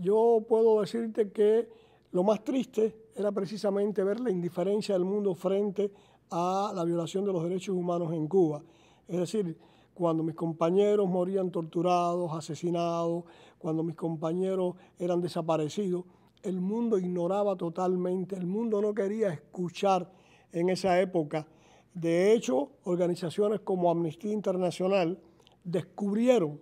yo puedo decirte que lo más triste era precisamente ver la indiferencia del mundo frente a la violación de los derechos humanos en Cuba. Es decir, cuando mis compañeros morían torturados, asesinados, cuando mis compañeros eran desaparecidos, el mundo ignoraba totalmente, el mundo no quería escuchar en esa época. De hecho, organizaciones como Amnistía Internacional descubrieron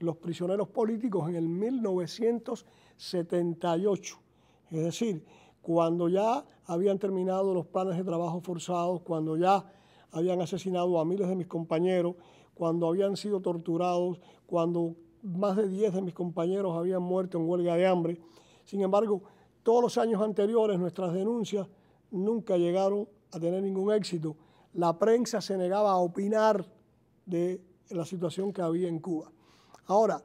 los prisioneros políticos en el 1978. Es decir, cuando ya habían terminado los planes de trabajo forzados, cuando ya habían asesinado a miles de mis compañeros, cuando habían sido torturados, cuando más de 10 de mis compañeros habían muerto en huelga de hambre. Sin embargo, todos los años anteriores nuestras denuncias nunca llegaron a tener ningún éxito. La prensa se negaba a opinar de la situación que había en Cuba. Ahora,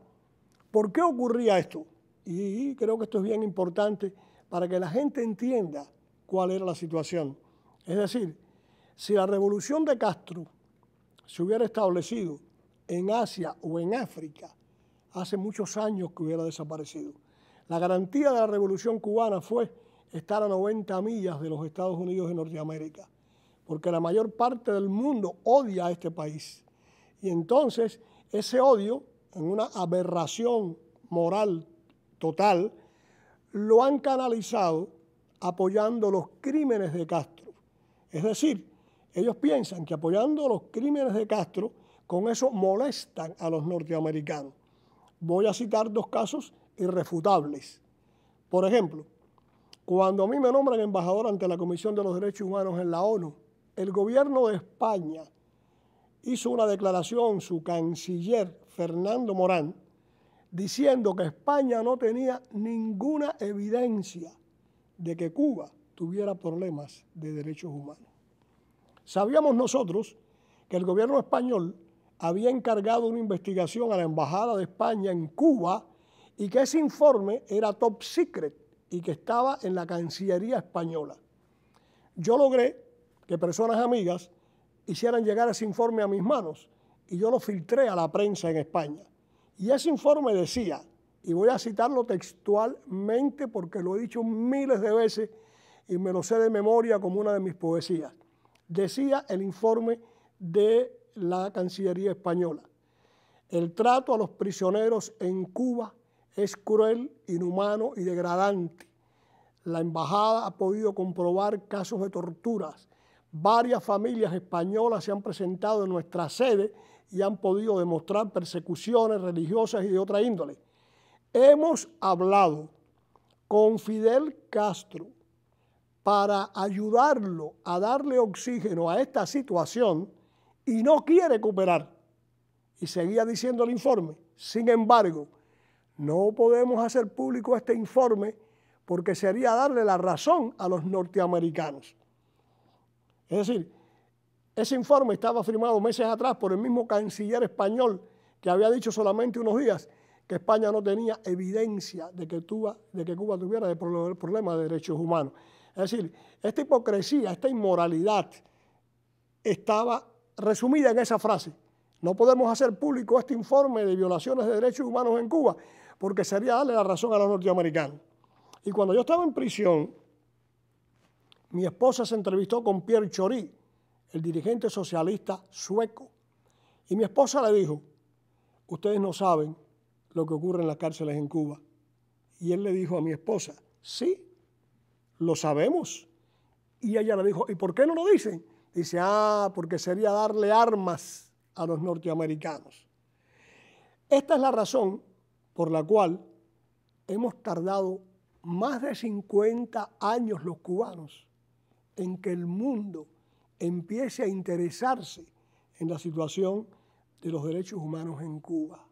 ¿por qué ocurría esto? Y creo que esto es bien importante para que la gente entienda cuál era la situación. Es decir, si la revolución de Castro se hubiera establecido en Asia o en África, hace muchos años que hubiera desaparecido. La garantía de la revolución cubana fue estar a 90 millas de los Estados Unidos de Norteamérica, porque la mayor parte del mundo odia a este país. Y entonces ese odio en una aberración moral total, lo han canalizado apoyando los crímenes de Castro. Es decir, ellos piensan que apoyando los crímenes de Castro, con eso molestan a los norteamericanos. Voy a citar dos casos irrefutables. Por ejemplo, cuando a mí me nombran embajador ante la Comisión de los Derechos Humanos en la ONU, el gobierno de España hizo una declaración, su canciller Fernando Morán, diciendo que España no tenía ninguna evidencia de que Cuba tuviera problemas de derechos humanos. Sabíamos nosotros que el gobierno español había encargado una investigación a la Embajada de España en Cuba y que ese informe era top secret y que estaba en la Cancillería española. Yo logré que personas amigas hicieran llegar ese informe a mis manos y yo lo filtré a la prensa en España. Y ese informe decía, y voy a citarlo textualmente porque lo he dicho miles de veces y me lo sé de memoria como una de mis poesías, decía el informe de la Cancillería española. El trato a los prisioneros en Cuba es cruel, inhumano y degradante. La embajada ha podido comprobar casos de torturas, Varias familias españolas se han presentado en nuestra sede y han podido demostrar persecuciones religiosas y de otra índole. Hemos hablado con Fidel Castro para ayudarlo a darle oxígeno a esta situación y no quiere cooperar. Y seguía diciendo el informe. Sin embargo, no podemos hacer público este informe porque sería darle la razón a los norteamericanos. Es decir, ese informe estaba firmado meses atrás por el mismo canciller español que había dicho solamente unos días que España no tenía evidencia de que Cuba, tuviera el problema de derechos humanos. Es decir, esta hipocresía, esta inmoralidad estaba resumida en esa frase. No podemos hacer público este informe de violaciones de derechos humanos en Cuba porque sería darle la razón a los norteamericanos. Y cuando yo estaba en prisión, mi esposa se entrevistó con Pierre Chorí, el dirigente socialista sueco, y mi esposa le dijo, ustedes no saben lo que ocurre en las cárceles en Cuba. Y él le dijo a mi esposa, sí, lo sabemos. Y ella le dijo, ¿y por qué no lo dicen? Dice, ah, porque sería darle armas a los norteamericanos. Esta es la razón por la cual hemos tardado más de 50 años los cubanos en que el mundo empiece a interesarse en la situación de los derechos humanos en Cuba.